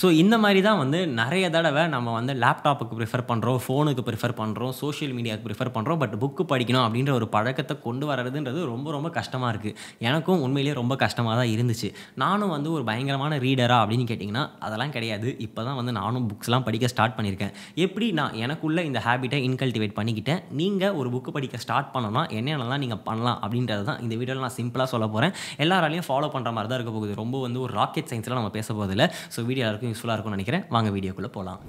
so இந்த மாதிரி தான் வந்து நிறைய தடவை நம்ம வந்து லேப்டாப்புக்கு ப்ரிஃபர் பண்ணுறோம் ஃபோனுக்கு ப்ரிஃபர் பண்ணுறோம் சோஷியல் மீடியாவுக்கு ப்ரிஃபர் பண்ணுறோம் பட் புக்கு படிக்கணும் அப்படின்ற ஒரு பழக்கத்தை கொண்டு வரதுன்றது ரொம்ப ரொம்ப கஷ்டமாக இருக்குது எனக்கும் உண்மையிலேயே ரொம்ப கஷ்டமாக தான் இருந்துச்சு நானும் வந்து ஒரு பயங்கரமான ரீடரா அப்படின்னு கேட்டிங்கன்னா அதெல்லாம் கிடையாது இப்போ தான் வந்து நானும் புக்ஸ்லாம் படிக்க ஸ்டார்ட் பண்ணியிருக்கேன் எப்படி நான் எனக்குள்ளே இந்த ஹேபிட்டை இன்கல்டிவேட் பண்ணிக்கிட்டேன் நீங்கள் ஒரு புக்கு படிக்க ஸ்டார்ட் பண்ணணும்னா என்னென்னலாம் நீங்கள் பண்ணலாம் அப்படின்றது தான் இந்த வீடியோவில் நான் சிம்பிளாக சொல்ல போகிறேன் எல்லாராலையும் ஃபாலோ பண்ணுற மாதிரி தான் இருக்க போகுது ரொம்ப வந்து ஒரு ராக்கெட் சயின்ஸ்லாம் நம்ம பேச போதில்லை ஸோ வீடியோ எல்லாருக்கும் எல்லாருக்கும் யூஸ்ஃபுல்லாக இருக்கும்னு நினைக்கிறேன் வாங்க வீடியோக்குள்ளே போகலாம்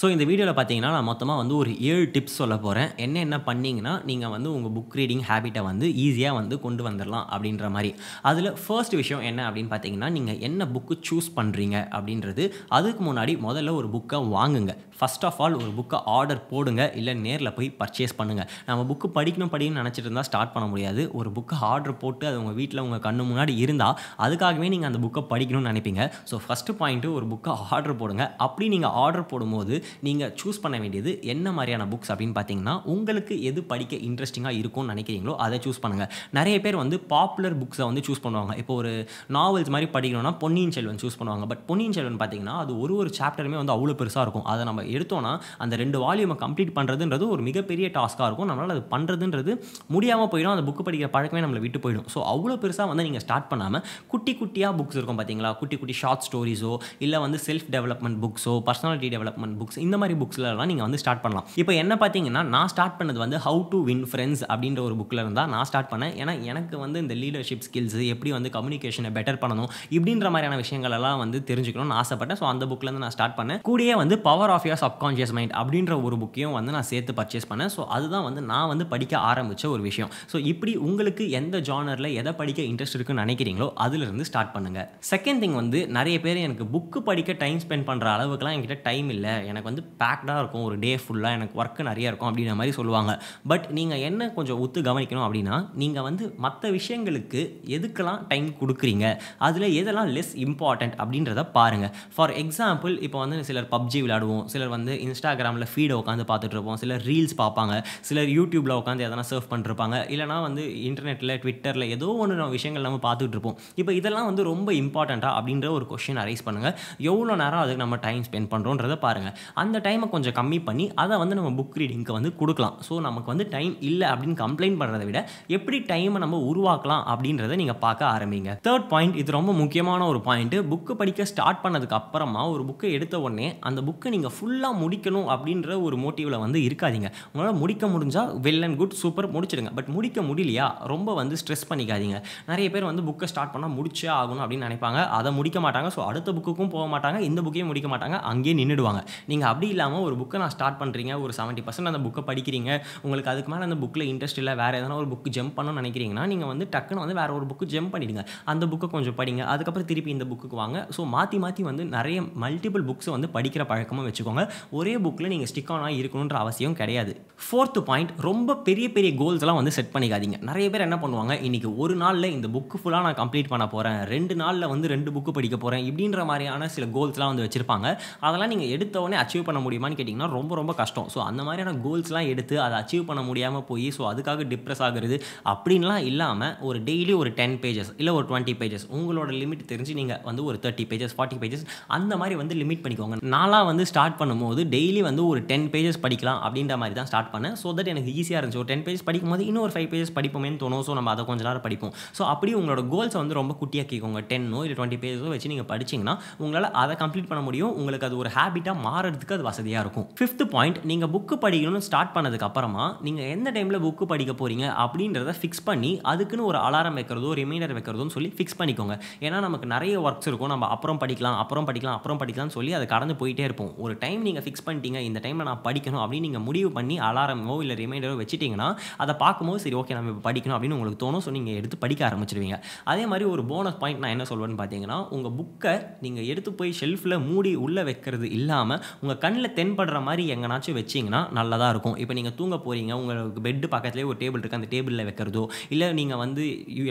ஸோ இந்த வீடியோவில் பார்த்தீங்கன்னா நான் மொத்தமாக வந்து ஒரு ஏழு டிப்ஸ் சொல்ல போகிறேன் என்ன என்ன பண்ணிங்கன்னா நீங்கள் வந்து உங்கள் புக் ரீடிங் ஹேபிட்டை வந்து ஈஸியாக வந்து கொண்டு வந்துடலாம் அப்படின்ற மாதிரி அதில் ஃபர்ஸ்ட் விஷயம் என்ன அப்படின்னு பார்த்தீங்கன்னா நீங்கள் என்ன புக்கு சூஸ் பண்ணுறீங்க அப்படின்றது அதுக்கு முன்னாடி முதல்ல ஒரு புக்கை வாங்குங்க ஃபஸ்ட் ஆஃப் ஆல் ஒரு புக்கை ஆர்டர் போடுங்க இல்லை நேரில் போய் பர்ச்சேஸ் பண்ணுங்கள் நம்ம புக்கு படிக்கணும் படிக்கணும்னு நினச்சிட்டு இருந்தால் ஸ்டார்ட் பண்ண முடியாது ஒரு புக்கை ஆர்டர் போட்டு அது உங்கள் வீட்டில் உங்கள் கண்ணு முன்னாடி இருந்தால் அதுக்காகவே நீங்கள் அந்த புக்கை படிக்கணும்னு நினைப்பீங்க ஸோ ஃபஸ்ட்டு பாயிண்ட்டு ஒரு புக்கை ஆர்டர் போடுங்க அப்படி நீங்கள் ஆர்டர் போடும்போது நீங்கள் சூஸ் பண்ண வேண்டியது என்ன மாதிரியான புக்ஸ் அப்படின்னு பார்த்தீங்கன்னா உங்களுக்கு எது படிக்க இன்ட்ரெஸ்டிங்காக இருக்கும்னு நினைக்கிறீங்களோ அதை சூஸ் பண்ணுங்கள் நிறைய பேர் வந்து பாப்புலர் புக்ஸை வந்து சூஸ் பண்ணுவாங்க இப்போ ஒரு நாவல்ஸ் மாதிரி படிக்கணும்னா பொன்னியின் செல்வன் சூஸ் பண்ணுவாங்க பட் பொன்னியின் செல்வன் பார்த்தீங்கன்னா அது ஒரு ஒரு சாப்டருமே வந்து அவ்வளோ பெருசாக இருக்கும் அதை நம்ம எடுத்தோன்னா அந்த ரெண்டு வால்யூமை கம்ப்ளீட் பண்ணுறதுன்றது ஒரு மிகப்பெரிய டாஸ்க்காக இருக்கும் நம்மளால் அது பண்ணுறதுன்றது முடியாமல் போயிடும் அந்த புக்கு படிக்கிற பழக்கமே நம்மளை விட்டு போயிடும் ஸோ அவ்வளோ பெருசாக வந்து நீங்கள் ஸ்டார்ட் பண்ணாமல் குட்டி குட்டியாக புக்ஸ் இருக்கும் பார்த்தீங்களா குட்டி குட்டி ஷார்ட் ஸ்டோரிஸோ இல்லை வந்து செல்ஃப் செல்ஃப் டெவலப்மெண்ட் புக்ஸோ பர்சனாலிட்டி டெவலப்மெண்ட் புக்ஸ் இந்த மாதிரி புக்ஸ்லலாம் நீங்கள் வந்து ஸ்டார்ட் பண்ணலாம் இப்போ என்ன பார்த்தீங்கன்னா நான் ஸ்டார்ட் பண்ணது வந்து ஹவு டு வின் ஃப்ரெண்ட்ஸ் அப்படின்ற ஒரு புக்கில் இருந்தால் நான் ஸ்டார்ட் பண்ணேன் ஏன்னா எனக்கு வந்து இந்த லீடர்ஷிப் ஸ்கில்ஸ் எப்படி வந்து கம்யூனிகேஷனை பெட்டர் பண்ணணும் இப்படின்ற மாதிரியான விஷயங்கள் எல்லாம் வந்து தெரிஞ்சுக்கணும்னு ஆசைப்பட்டேன் ஸோ அந்த புக்லேருந்து நான் ஸ்டார்ட் பண்ணேன் கூடயே வந்து power of your subconscious mind அப்படின்ற ஒரு புக்கையும் வந்து நான் சேர்த்து பர்ச்சேஸ் பண்ணேன் ஸோ அதுதான் வந்து நான் வந்து படிக்க ஆரம்பித்த ஒரு விஷயம் ஸோ இப்படி உங்களுக்கு எந்த ஜானரில் எதை படிக்க இன்ட்ரெஸ்ட் இருக்குன்னு நினைக்கிறீங்களோ அதுலேருந்து ஸ்டார்ட் பண்ணுங்கள் செகண்ட் திங் வந்து நிறைய பேர் எனக்கு புக்கு படிக்க டைம் டைம் ஸ்பெண்ட் பண்ணுற அளவுக்குலாம் என்கிட்ட டைம் இல்லை எனக்கு வந்து பேக்டாக இருக்கும் ஒரு டே ஃபுல்லாக எனக்கு ஒர்க்கு நிறையா இருக்கும் அப்படின்ற மாதிரி சொல்லுவாங்க பட் நீங்கள் என்ன கொஞ்சம் ஒத்து கவனிக்கணும் அப்படின்னா நீங்கள் வந்து மற்ற விஷயங்களுக்கு எதுக்கெல்லாம் டைம் கொடுக்குறீங்க அதில் எதெல்லாம் லெஸ் இம்பார்ட்டன்ட் அப்படின்றத பாருங்கள் ஃபார் எக்ஸாம்பிள் இப்போ வந்து சிலர் பப்ஜி விளாடுவோம் சிலர் வந்து இன்ஸ்டாகிராமில் ஃபீடை உட்காந்து பார்த்துட்ருப்போம் சிலர் ரீல்ஸ் பார்ப்பாங்க சிலர் யூடியூப்பில் உட்காந்து எதனா சர்ஃப் பண்ணிருப்பாங்க இல்லைனா வந்து இன்டர்நெட்டில் ட்விட்டரில் ஏதோ ஒன்று விஷயங்கள் நம்ம பார்த்துட்ருப்போம் இப்போ இதெல்லாம் வந்து ரொம்ப இம்பார்ட்டண்ட்டாக அப்படின்ற ஒரு கொஷின் அரைஸ் பண்ணுங்கள் எவ்வளோ நேரம் அதுக்கு நம்ம டைம் ஸ்பெண்ட் பண்ணுறோன்றதை பாருங்கள் அந்த டைமை கொஞ்சம் கம்மி பண்ணி அதை வந்து நம்ம புக் ரீடிங்க்கு வந்து கொடுக்கலாம் ஸோ நமக்கு வந்து டைம் இல்லை அப்படின்னு கம்ப்ளைண்ட் பண்ணுறத விட எப்படி டைமை நம்ம உருவாக்கலாம் அப்படின்றத நீங்கள் பார்க்க ஆரம்பிங்க தேர்ட் பாயிண்ட் இது ரொம்ப முக்கியமான ஒரு பாயிண்ட்டு புக்கு படிக்க ஸ்டார்ட் பண்ணதுக்கு அப்புறமா ஒரு புக்கை எடுத்த உடனே அந்த புக்கை நீங்கள் ஃபுல்லாக முடிக்கணும் அப்படின்ற ஒரு மோட்டிவில் வந்து இருக்காதிங்க உங்களால் முடிக்க முடிஞ்சால் வெல் அண்ட் குட் சூப்பர் முடிச்சிடுங்க பட் முடிக்க முடியலையா ரொம்ப வந்து ஸ்ட்ரெஸ் பண்ணிக்காதீங்க நிறைய பேர் வந்து புக்கை ஸ்டார்ட் பண்ணால் முடிச்சே ஆகணும் அப்படின்னு நினைப்பாங்க அதை முடிக்க மாட்டாங்க ஸோ அடுத்த புக்குக்கும் போக மாட்டாங்க மாட்டாங்க இந்த புக்கையும் முடிக்க மாட்டாங்க அங்கேயே நின்றுடுவாங்க நீங்கள் அப்படி இல்லாமல் ஒரு புக்கை நான் ஸ்டார்ட் பண்ணுறீங்க ஒரு செவன்ட்டி பர்சன்ட் அந்த புக்கை படிக்கிறீங்க உங்களுக்கு அதுக்கு மேலே அந்த புக்கில் இன்ட்ரெஸ்ட் இல்லை வேறு எதனா ஒரு புக் ஜம்ப் பண்ணணும்னு நினைக்கிறீங்கன்னா நீங்கள் வந்து டக்குன்னு வந்து வேறு ஒரு புக்கு ஜம்ப் பண்ணிவிடுங்க அந்த புக்கை கொஞ்சம் படிங்க அதுக்கப்புறம் திருப்பி இந்த புக்குக்கு வாங்க ஸோ மாற்றி மாற்றி வந்து நிறைய மல்டிபிள் புக்ஸை வந்து படிக்கிற பழக்கமும் வச்சுக்கோங்க ஒரே புக்கில் நீங்கள் ஸ்டிக் ஆனால் இருக்கணுன்ற அவசியம் கிடையாது ஃபோர்த்து பாயிண்ட் ரொம்ப பெரிய பெரிய கோல்ஸ்லாம் வந்து செட் பண்ணிக்காதீங்க நிறைய பேர் என்ன பண்ணுவாங்க இன்றைக்கி ஒரு நாளில் இந்த புக்கு ஃபுல்லாக நான் கம்ப்ளீட் பண்ண போகிறேன் ரெண்டு நாளில் வந்து ரெண்டு புக்கு படிக்க போகிறேன் இப்படின்ற மாதிரியான சில கோல்ஸ் கோல்ஸ்லாம் வந்து வச்சுருப்பாங்க அதெல்லாம் நீங்கள் உடனே அச்சீவ் பண்ண முடியுமான்னு கேட்டிங்கன்னா ரொம்ப ரொம்ப கஷ்டம் ஸோ அந்த மாதிரியான கோல்ஸ்லாம் எடுத்து அதை அச்சீவ் பண்ண முடியாமல் போய் ஸோ அதுக்காக டிப்ரெஸ் ஆகுறது அப்படின்லாம் இல்லாமல் ஒரு டெய்லி ஒரு டென் பேஜஸ் இல்லை ஒரு டுவெண்ட்டி பேஜஸ் உங்களோட லிமிட் தெரிஞ்சு நீங்கள் வந்து ஒரு தேர்ட்டி பேஜஸ் ஃபார்ட்டி பேஜஸ் அந்த மாதிரி வந்து லிமிட் பண்ணிக்கோங்க நாளாக வந்து ஸ்டார்ட் பண்ணும்போது டெய்லி வந்து ஒரு டென் பேஜஸ் படிக்கலாம் அப்படின்ற மாதிரி தான் ஸ்டார்ட் பண்ணேன் ஸோ தட் எனக்கு ஈஸியாக இருந்துச்சு ஒரு டென் பேஜஸ் படிக்கும் போது இன்னும் ஒரு ஃபைவ் பேஜஸ் படிப்போமேன்னு தோணும் ஸோ நம்ம அதை கொஞ்சம் நேரம் படிப்போம் ஸோ அப்படி உங்களோட கோல்ஸை வந்து ரொம்ப குட்டியாக்கிக்கோங்க டென்னோ இல்லை டுவெண்ட்டி பேஜஸோ வச்சு நீங்கள் படிச்சிங்கன்னா உங்களால் அதை கம்ப்ளீட் பண்ண முடியும் உங்களுக்கு அது ஒரு ஹேபிட்டாக மாறுறதுக்கு அது வசதியாக இருக்கும் ஃபிஃப்த் பாயிண்ட் நீங்கள் புக்கு படிக்கணும்னு ஸ்டார்ட் பண்ணதுக்கு அப்புறமா நீங்கள் எந்த டைமில் புக்கு படிக்க போகிறீங்க அப்படின்றத ஃபிக்ஸ் பண்ணி அதுக்குன்னு ஒரு அலாரம் வைக்கிறதோ ரிமைண்டர் வைக்கிறதோன்னு சொல்லி ஃபிக்ஸ் பண்ணிக்கோங்க ஏன்னா நமக்கு நிறைய ஒர்க்ஸ் இருக்கும் நம்ம அப்புறம் படிக்கலாம் அப்புறம் படிக்கலாம் அப்புறம் படிக்கலாம்னு சொல்லி அது கடந்து போயிட்டே இருப்போம் ஒரு டைம் நீங்கள் ஃபிக்ஸ் பண்ணிட்டீங்க இந்த டைமில் நான் படிக்கணும் அப்படின்னு நீங்கள் முடிவு பண்ணி அலாரமோ இல்லை ரிமைண்டரோ வச்சுட்டிங்கன்னா அதை பார்க்கும்போது சரி ஓகே நம்ம இப்போ படிக்கணும் அப்படின்னு உங்களுக்கு தோணும் ஸோ நீங்கள் எடுத்து படிக்க ஆரம்பிச்சிருவீங்க அதே மாதிரி ஒரு போனஸ் பாயிண்ட் நான் என்ன சொல்வேன்னு பார்த்தீங்கன்னா உங்கள் புக்கை நீங்கள் எடுத்து போய் ஷெல்ஃபில் மூடி உள்ளே வைக்கிறது இல்லாமல் உங்கள் கண்ணில் தென்படுற மாதிரி எங்கேனாச்சும் வச்சிங்கன்னா நல்லதாக இருக்கும் இப்போ நீங்கள் தூங்க போகிறீங்க உங்களுக்கு பெட்டு பக்கத்துலேயே ஒரு டேபிள் இருக்குது அந்த டேபிளில் வைக்கிறதோ இல்லை நீங்கள் வந்து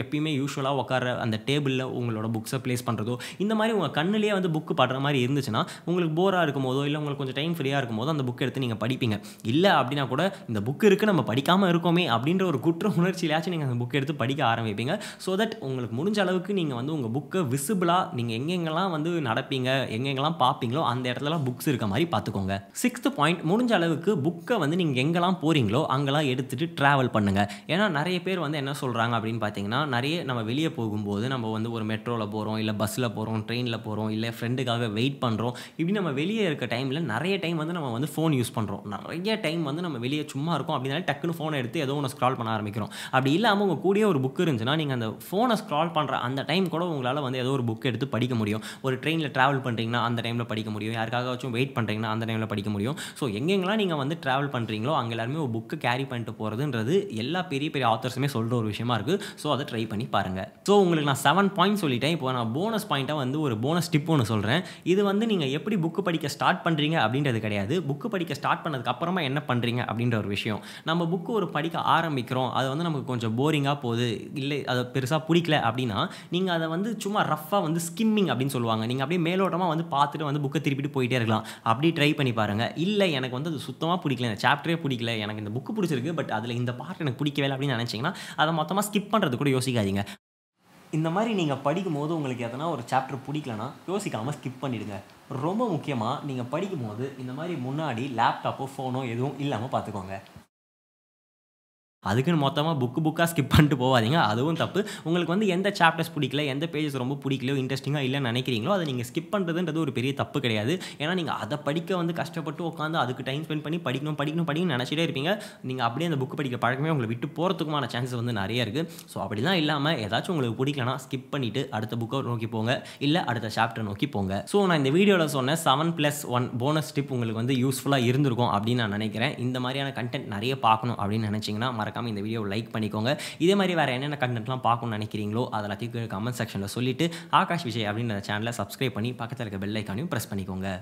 எப்பயுமே யூஸ்வலாக உட்கார அந்த டேபிளில் உங்களோட புக்ஸை ப்ளேஸ் பண்ணுறதோ இந்த மாதிரி உங்கள் கண்ணிலே வந்து புக்கு படுற மாதிரி இருந்துச்சுன்னா உங்களுக்கு போராக இருக்கும் போதோ இல்லை உங்களுக்கு கொஞ்சம் டைம் ஃப்ரீயாக இருக்கும் போதோ அந்த புக் எடுத்து நீங்கள் படிப்பீங்க இல்லை அப்படின்னா கூட இந்த புக் இருக்குது நம்ம படிக்காமல் இருக்கோமே அப்படின்ற ஒரு குற்ற உணர்ச்சியிலாச்சும் நீங்கள் அந்த புக் எடுத்து படிக்க ஆரம்பிப்பீங்க ஸோ தட் உங்களுக்கு முடிஞ்ச அளவுக்கு நீங்கள் வந்து உங்கள் புக்கை விசிபிளாக நீங்கள் எங்கெங்கெல்லாம் வந்து நடப்பீங்க எங்கெங்கெல்லாம் பார்ப்பீங்களோ அந்த இடத்துலலாம் புக்ஸ் இருக்க மாதிரி பார்த்துக்கோங்க சிக்ஸ்த் பாயிண்ட் முடிஞ்ச அளவுக்கு புக்கை வந்து நீங்கள் எங்கெல்லாம் போகிறீங்களோ அங்கெல்லாம் எடுத்துகிட்டு ட்ராவல் பண்ணுங்கள் ஏன்னா நிறைய பேர் வந்து என்ன சொல்கிறாங்க அப்படின்னு பார்த்தீங்கன்னா நிறைய நம்ம வெளியே போகும்போது நம்ம வந்து ஒரு மெட்ரோவில் போகிறோம் இல்லை பஸ்ஸில் போகிறோம் ட்ரெயினில் போகிறோம் இல்லை ஃப்ரெண்டுக்காக வெயிட் பண்ணுறோம் இப்படி நம்ம வெளியே இருக்க டைமில் நிறைய டைம் வந்து நம்ம வந்து ஃபோன் யூஸ் பண்ணுறோம் நிறைய டைம் வந்து நம்ம வெளியே சும்மா இருக்கோம் அப்படினாலே டக்குன்னு ஃபோனை எடுத்து ஏதோ ஒன்று ஸ்க்ரால் பண்ண ஆரம்பிக்கிறோம் அப்படி இல்லாமல் உங்கள் கூடிய ஒரு புக் இருந்துச்சுன்னா நீங்கள் அந்த ஃபோனை ஸ்க்ரால் பண்ணுற அந்த டைம் கூட உங்களால் வந்து ஏதோ ஒரு புக் எடுத்து படிக்க முடியும் ஒரு ட்ரெயினில் ட்ராவல் பண்ணுறீங்க பண்ணுறீங்கன்னா அந்த டைமில் படிக்க முடியும் வச்சும் வெயிட் பண்ணுறீங்கன்னா அந்த டைமில் படிக்க முடியும் ஸோ எங்கெங்கெல்லாம் நீங்கள் வந்து ட்ராவல் பண்ணுறீங்களோ அங்கே எல்லாருமே ஒரு புக்கு கேரி பண்ணிட்டு போகிறதுன்றது எல்லா பெரிய பெரிய ஆத்தர்ஸுமே சொல்கிற ஒரு விஷயமா இருக்குது ஸோ அதை ட்ரை பண்ணி பாருங்கள் ஸோ உங்களுக்கு நான் செவன் பாயிண்ட் சொல்லிட்டேன் இப்போ நான் போனஸ் பாயிண்ட்டாக வந்து ஒரு போனஸ் டிப் ஒன்று சொல்கிறேன் இது வந்து நீங்கள் எப்படி புக்கு படிக்க ஸ்டார்ட் பண்ணுறீங்க அப்படின்றது கிடையாது புக்கு படிக்க ஸ்டார்ட் பண்ணதுக்கு அப்புறமா என்ன பண்ணுறீங்க அப்படின்ற ஒரு விஷயம் நம்ம புக்கு ஒரு படிக்க ஆரம்பிக்கிறோம் அது வந்து நமக்கு கொஞ்சம் போரிங்காக போகுது இல்லை அதை பெருசாக பிடிக்கல அப்படின்னா நீங்கள் அதை வந்து சும்மா ரஃப்பாக வந்து ஸ்கிம்மிங் அப்படின்னு சொல்லுவாங்க நீங்கள் அப்படியே மேலோட்டமாக சும்மா வந்து பார்த்துட்டு வந்து புக்கை திருப்பிட்டு போயிட்டே இருக்கலாம் அப்படி ட்ரை பண்ணி பாருங்கள் இல்லை எனக்கு வந்து அது சுத்தமாக பிடிக்கல இந்த சாப்டரே பிடிக்கல எனக்கு இந்த புக்கு பிடிச்சிருக்கு பட் அதில் இந்த பார்ட் எனக்கு பிடிக்கவே அப்படின்னு நினச்சிங்கன்னா அதை மொத்தமாக ஸ்கிப் பண்ணுறது கூட யோசிக்காதீங்க இந்த மாதிரி நீங்கள் படிக்கும்போது உங்களுக்கு எதனா ஒரு சாப்டர் பிடிக்கலனா யோசிக்காமல் ஸ்கிப் பண்ணிவிடுங்க ரொம்ப முக்கியமாக நீங்கள் படிக்கும்போது இந்த மாதிரி முன்னாடி லேப்டாப்போ ஃபோனோ எதுவும் இல்லாமல் பார்த்துக்கோங்க அதுக்குன்னு மொத்தமாக புக்கு புக்காக ஸ்கிப் பண்ணிட்டு போகாதீங்க அதுவும் தப்பு உங்களுக்கு வந்து எந்த சாப்டர்ஸ் பிடிக்கல எந்த பேஜஸ் ரொம்ப பிடிக்கலையோ இன்ட்ரெஸ்டிங்காக இல்லைன்னு நினைக்கிறீங்களோ அதை நீங்கள் ஸ்கிப் பண்ணுறதுன்றது ஒரு பெரிய தப்பு கிடையாது ஏன்னா நீங்கள் அதை படிக்க வந்து கஷ்டப்பட்டு உட்காந்து அதுக்கு டைம் ஸ்பெண்ட் பண்ணி படிக்கணும் படிக்கணும் படிக்கணும்னு நினச்சிட்டே இருப்பீங்க நீங்கள் அப்படியே அந்த புக்கு படிக்க பழக்கமே உங்களை விட்டு போகிறதுக்குமான சான்ஸ் வந்து நிறைய இருக்குது ஸோ அப்படிலாம் இல்லாமல் ஏதாச்சும் உங்களுக்கு பிடிக்கலனா ஸ்கிப் பண்ணிவிட்டு அடுத்த புக்கை நோக்கி போங்க இல்லை அடுத்த சாப்டர் நோக்கி போங்க ஸோ நான் இந்த வீடியோவில் சொன்ன செவன் ப்ளஸ் ஒன் போனஸ் ஸ்டிப் உங்களுக்கு வந்து யூஸ்ஃபுல்லாக இருந்திருக்கும் அப்படின்னு நான் நினைக்கிறேன் இந்த மாதிரியான கண்டென்ட் நிறைய பார்க்கணும் அப்படின்னு நினச்சிங்கன்னா மறக்காமல் இந்த வீடியோ லைக் பண்ணிக்கோங்க இதே மாதிரி வேறு என்னென்ன கண்டென்ட்லாம் பார்க்கணும்னு நினைக்கிறீங்களோ அதெல்லாத்தையும் கமெண்ட் செக்ஷனில் சொல்லிவிட்டு ஆகாஷ் விஜய் அப்படின்ற சேனலை சப்ஸ்கிரைப் பண்ணி பக்கத்தில் இருக்க பெல் ஐக்கானையும் ப்ரெஸ் பண்ணிக்கோங்க